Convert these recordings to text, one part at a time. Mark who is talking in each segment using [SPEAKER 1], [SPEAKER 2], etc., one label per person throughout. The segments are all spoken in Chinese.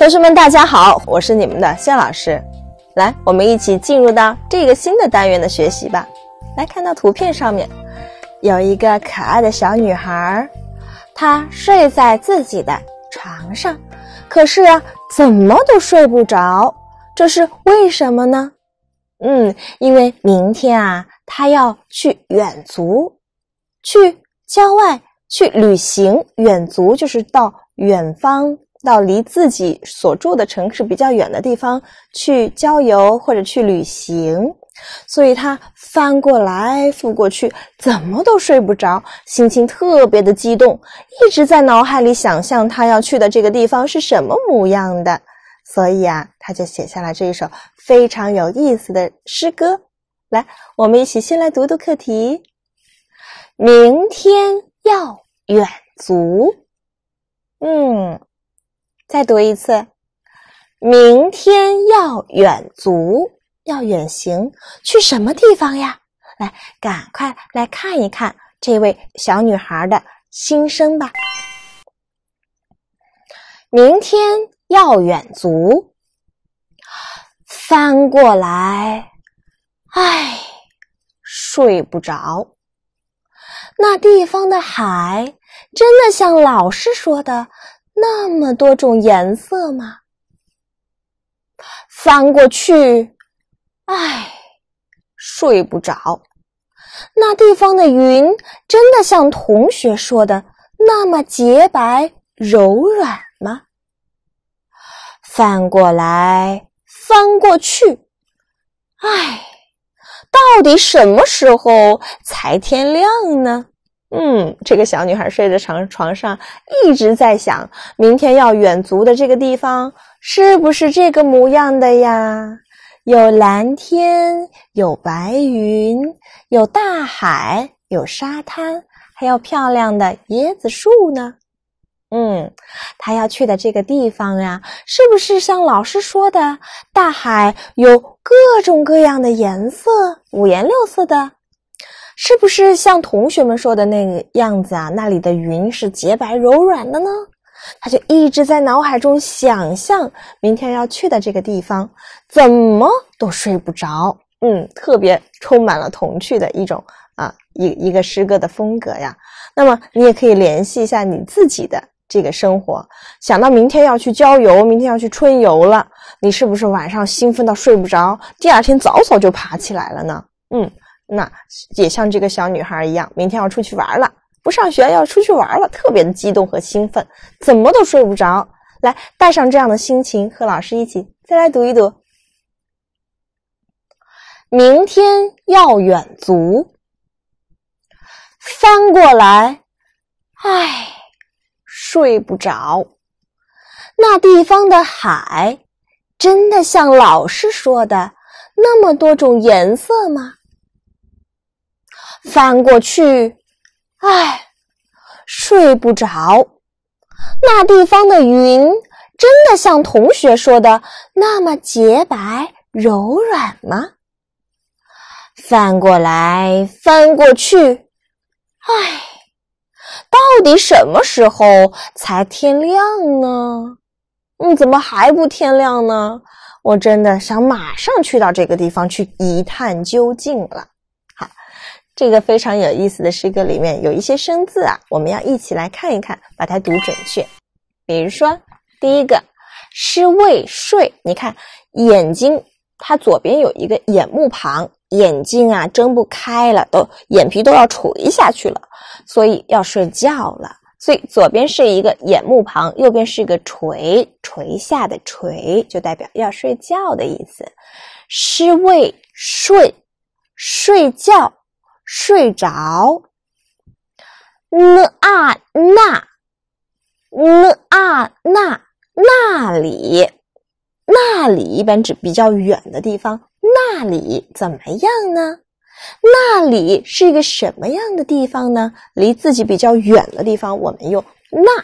[SPEAKER 1] 同学们，大家好，我是你们的谢老师。来，我们一起进入到这个新的单元的学习吧。来看到图片上面有一个可爱的小女孩，她睡在自己的床上，可是啊，怎么都睡不着。这是为什么呢？嗯，因为明天啊，她要去远足，去郊外去旅行。远足就是到远方。到离自己所住的城市比较远的地方去郊游或者去旅行，所以他翻过来覆过去，怎么都睡不着，心情特别的激动，一直在脑海里想象他要去的这个地方是什么模样的。所以啊，他就写下了这一首非常有意思的诗歌。来，我们一起先来读读课题：明天要远足。嗯。再读一次，明天要远足，要远行，去什么地方呀？来，赶快来看一看这位小女孩的心声吧。明天要远足，翻过来，唉，睡不着。那地方的海，真的像老师说的。那么多种颜色吗？翻过去，唉，睡不着。那地方的云真的像同学说的那么洁白柔软吗？翻过来，翻过去，唉，到底什么时候才天亮呢？嗯，这个小女孩睡在床床上，一直在想明天要远足的这个地方是不是这个模样的呀？有蓝天，有白云，有大海，有沙滩，还有漂亮的椰子树呢。嗯，她要去的这个地方呀，是不是像老师说的，大海有各种各样的颜色，五颜六色的？是不是像同学们说的那个样子啊？那里的云是洁白柔软的呢？他就一直在脑海中想象明天要去的这个地方，怎么都睡不着。嗯，特别充满了童趣的一种啊一一个诗歌的风格呀。那么你也可以联系一下你自己的这个生活，想到明天要去郊游，明天要去春游了，你是不是晚上兴奋到睡不着，第二天早早就爬起来了呢？嗯。那也像这个小女孩一样，明天要出去玩了，不上学要出去玩了，特别的激动和兴奋，怎么都睡不着。来，带上这样的心情，和老师一起再来读一读。明天要远足，翻过来，唉，睡不着。那地方的海，真的像老师说的那么多种颜色吗？翻过去，唉，睡不着。那地方的云真的像同学说的那么洁白柔软吗？翻过来，翻过去，唉，到底什么时候才天亮呢？嗯，怎么还不天亮呢？我真的想马上去到这个地方去一探究竟了。这个非常有意思的诗歌里面有一些生字啊，我们要一起来看一看，把它读准确。比如说，第一个“诗未睡”，你看眼睛，它左边有一个“眼目”旁，眼睛啊睁不开了，都眼皮都要垂下去了，所以要睡觉了。所以左边是一个“眼目”旁，右边是一个“垂”，垂下的“垂”就代表要睡觉的意思，“诗未睡”，睡觉。睡着。n a 那 n a 那那里，那里一般指比较远的地方。那里怎么样呢？那里是一个什么样的地方呢？离自己比较远的地方，我们用那。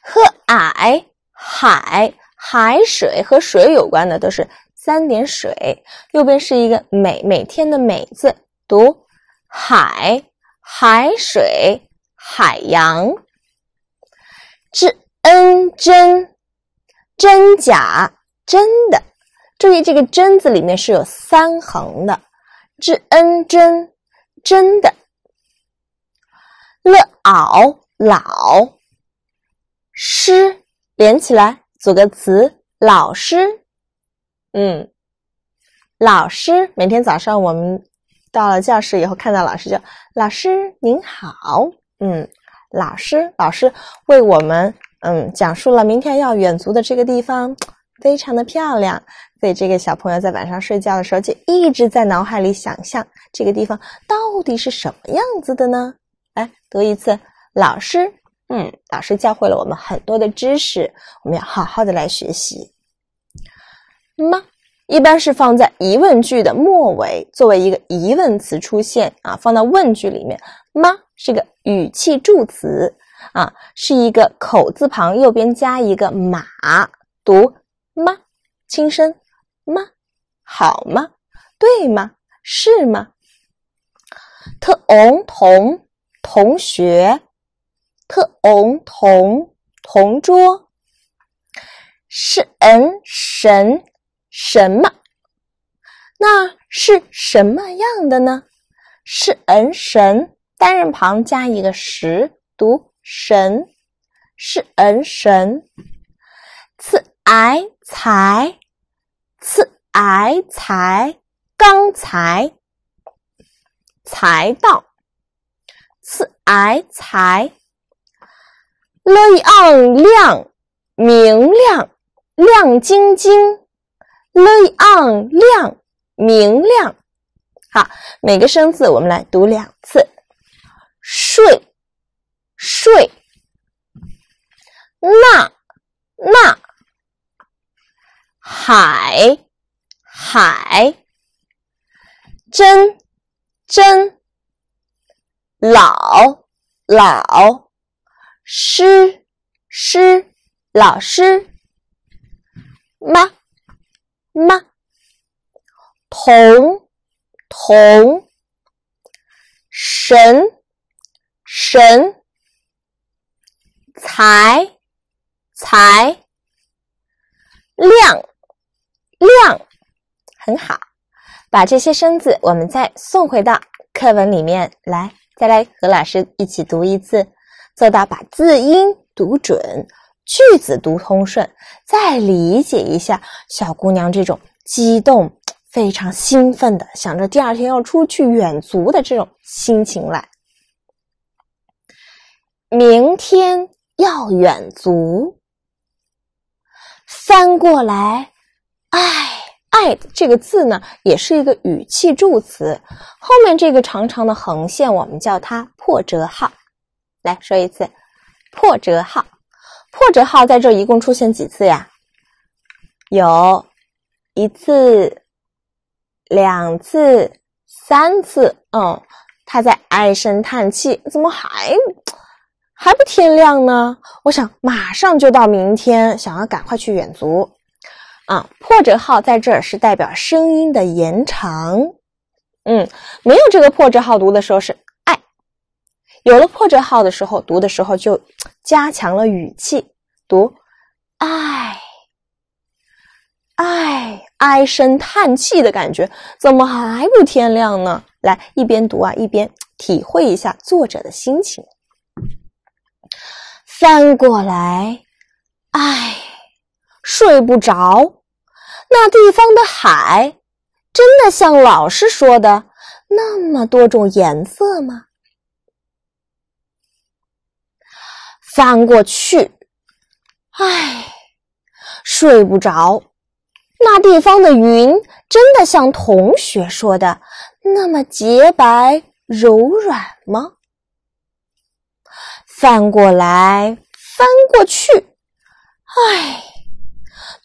[SPEAKER 1] 和矮海海水和水有关的都是。三点水，右边是一个每每天的每字，读海海水海洋。z en 真真假真的，注意这个真字里面是有三横的。z en 真真的。l a 老师连起来组个词，老师。嗯，老师每天早上我们到了教室以后，看到老师就“老师您好”。嗯，老师，老师为我们嗯讲述了明天要远足的这个地方非常的漂亮，所以这个小朋友在晚上睡觉的时候就一直在脑海里想象这个地方到底是什么样子的呢？来读一次，老师，嗯，老师教会了我们很多的知识，我们要好好的来学习。吗？一般是放在疑问句的末尾，作为一个疑问词出现啊。放到问句里面，吗是个语气助词啊，是一个口字旁，右边加一个马，读吗？轻声吗？好吗？对吗？是吗特 o 同同学特 o 同同桌是 h e n 神。什么？那是什么样的呢是 n 神，单人旁加一个十，读神。是 n 神赐 a 才赐 a 才，刚才才到。赐 a 才，l i ang 亮，明亮，亮晶晶。l ang 亮，明亮。好，每个生字我们来读两次。睡睡，那那海海，真真，老老，师师，老师，妈。妈，同，同，神，神，才，才，亮，亮，很好。把这些生字，我们再送回到课文里面来，再来和老师一起读一次，做到把字音读准。句子读通顺，再理解一下小姑娘这种激动、非常兴奋的，想着第二天要出去远足的这种心情来。明天要远足。翻过来，哎，爱这个字呢，也是一个语气助词，后面这个长长的横线，我们叫它破折号。来说一次，破折号。破折号在这一共出现几次呀？有一次、两次、三次。嗯，他在唉声叹气，怎么还还不天亮呢？我想马上就到明天，想要赶快去远足。啊，破折号在这是代表声音的延长。嗯，没有这个破折号读的时候是。有了破折号的时候，读的时候就 加强了语气，读“唉唉唉声叹气”的感觉，怎么还不天亮呢？来，一边读啊，一边体会一下作者的心情。翻过来，唉，睡不着。那地方的海，真的像老师说的那么多种颜色吗？翻过去，唉，睡不着。那地方的云真的像同学说的那么洁白柔软吗？翻过来，翻过去，唉，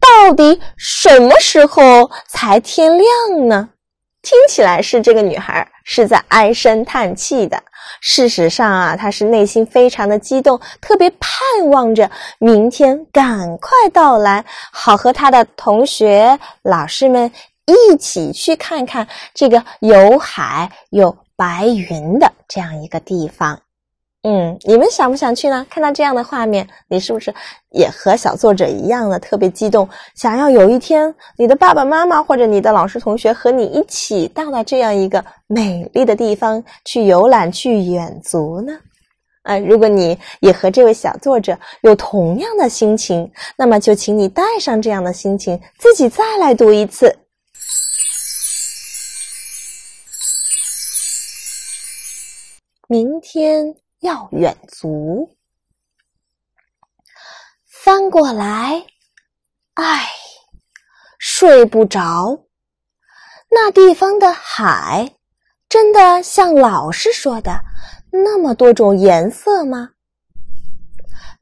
[SPEAKER 1] 到底什么时候才天亮呢？听起来是这个女孩是在唉声叹气的，事实上啊，她是内心非常的激动，特别盼望着明天赶快到来，好和他的同学、老师们一起去看看这个有海有白云的这样一个地方。嗯，你们想不想去呢？看到这样的画面，你是不是也和小作者一样的特别激动，想要有一天你的爸爸妈妈或者你的老师同学和你一起到了这样一个美丽的地方去游览去远足呢？啊，如果你也和这位小作者有同样的心情，那么就请你带上这样的心情，自己再来读一次。明天。要远足，翻过来，唉，睡不着。那地方的海，真的像老师说的那么多种颜色吗？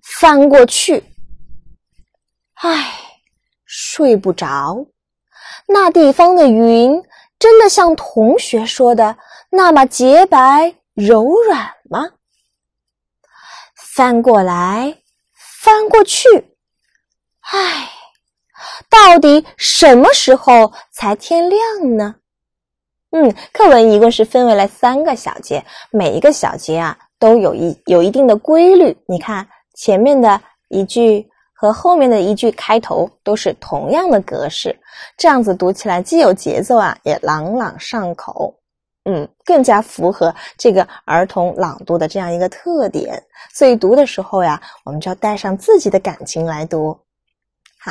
[SPEAKER 1] 翻过去，唉，睡不着。那地方的云，真的像同学说的那么洁白柔软？翻过来，翻过去，唉，到底什么时候才天亮呢？嗯，课文一共是分为了三个小节，每一个小节啊都有一有一定的规律。你看前面的一句和后面的一句开头都是同样的格式，这样子读起来既有节奏啊，也朗朗上口。嗯，更加符合这个儿童朗读的这样一个特点，所以读的时候呀，我们就要带上自己的感情来读。好，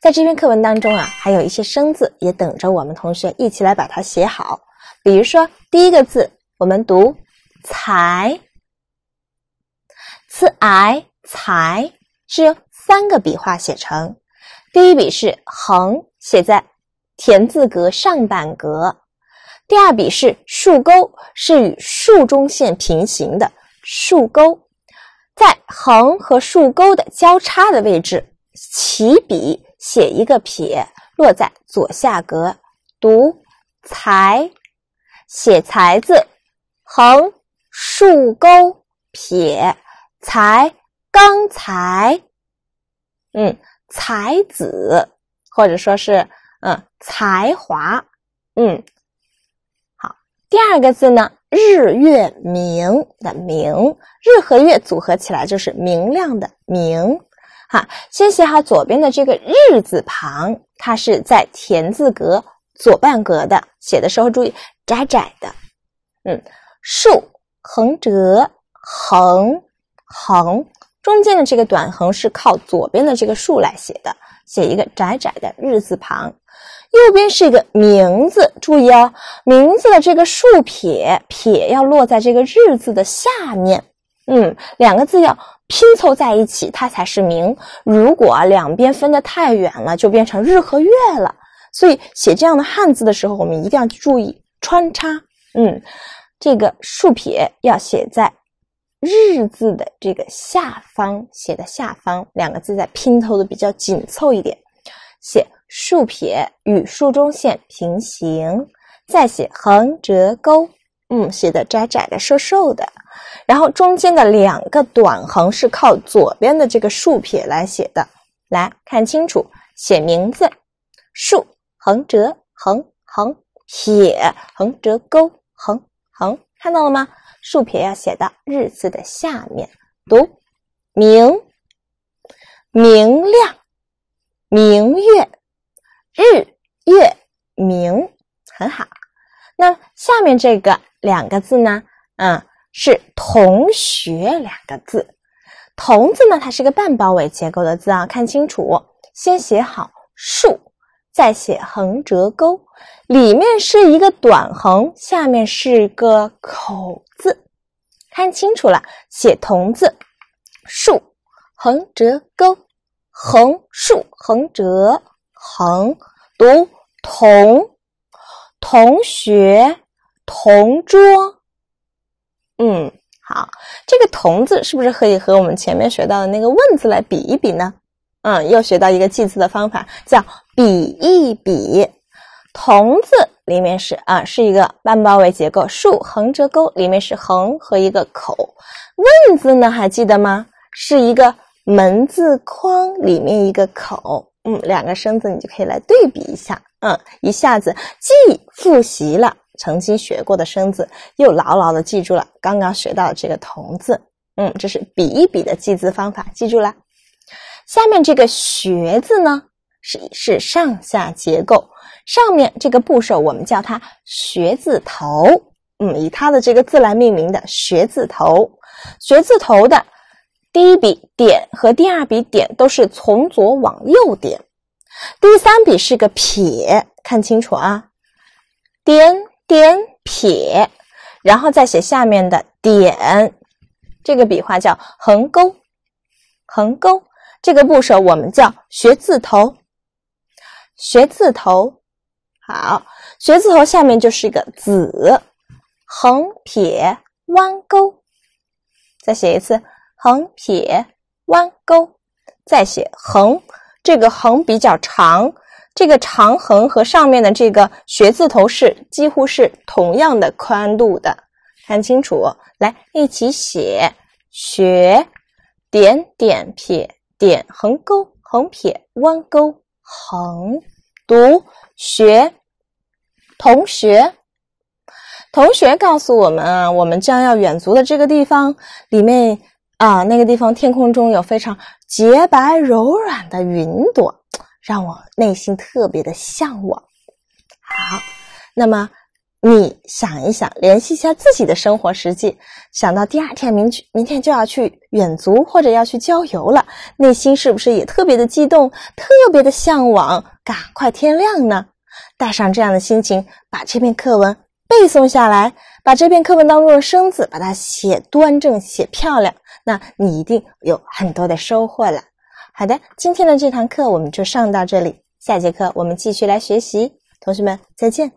[SPEAKER 1] 在这篇课文当中啊，还有一些生字也等着我们同学一起来把它写好。比如说第一个字，我们读“才次 a 才，是由三个笔画写成，第一笔是横，写在田字格上半格。第二笔是竖钩，是与竖中线平行的竖钩，在横和竖钩的交叉的位置起笔写一个撇，落在左下格。读才，写才字，横、竖钩、撇，才，刚才，嗯，才子，或者说是嗯，才华，嗯。第二个字呢，日月明的明，日和月组合起来就是明亮的明。哈，先写好左边的这个日字旁，它是在田字格左半格的，写的时候注意窄窄的，嗯，竖、横折、横、横。中间的这个短横是靠左边的这个竖来写的，写一个窄窄的日字旁，右边是一个名字。注意哦，名字的这个竖撇撇要落在这个日字的下面。嗯，两个字要拼凑在一起，它才是名。如果两边分得太远了，就变成日和月了。所以写这样的汉字的时候，我们一定要注意穿插。嗯，这个竖撇要写在。日字的这个下方写的下方两个字在拼头的比较紧凑一点，写竖撇与竖中线平行，再写横折钩，嗯，写的窄窄的、瘦瘦的。然后中间的两个短横是靠左边的这个竖撇来写的。来看清楚，写名字：竖、横折、横、横、撇、横折钩、横、横，看到了吗？竖撇要写到日字的下面，读明，明亮，明月，日月明，很好。那下面这个两个字呢？嗯，是同学两个字。同字呢，它是个半包围结构的字啊，看清楚，先写好竖。再写横折钩，里面是一个短横，下面是个口字，看清楚了，写同字，竖、横折钩、横、竖、横折、横，读同，同学、同桌，嗯，好，这个同字是不是可以和我们前面学到的那个问字来比一比呢？嗯，又学到一个记字的方法，叫比一比。同字里面是啊，是一个半包围结构，竖、横折钩，里面是横和一个口。问字呢，还记得吗？是一个门字框里面一个口。嗯，两个生字你就可以来对比一下。嗯，一下子既复习了曾经学过的生字，又牢牢的记住了刚刚学到这个同字。嗯，这是比一比的记字方法，记住了。下面这个学字呢，是是上下结构。上面这个部首，我们叫它学字头。嗯，以它的这个字来命名的学字头。学字头的第一笔点和第二笔点都是从左往右点，第三笔是个撇，看清楚啊，点点撇，然后再写下面的点。这个笔画叫横钩，横钩。这个部首我们叫学字头，学字头，好，学字头下面就是一个子，横撇弯钩，再写一次横撇弯钩，再写横，这个横比较长，这个长横和上面的这个学字头是几乎是同样的宽度的，看清楚，来一起写学，点点撇。点、横、钩、横撇、弯钩、横，读学。同学，同学告诉我们啊，我们将要远足的这个地方里面啊，那个地方天空中有非常洁白柔软的云朵，让我内心特别的向往。好，那么。你想一想，联系一下自己的生活实际，想到第二天明明天就要去远足或者要去郊游了，内心是不是也特别的激动，特别的向往？赶快天亮呢！带上这样的心情，把这篇课文背诵下来，把这篇课文当中的生字把它写端正、写漂亮，那你一定有很多的收获了。好的，今天的这堂课我们就上到这里，下节课我们继续来学习。同学们，再见。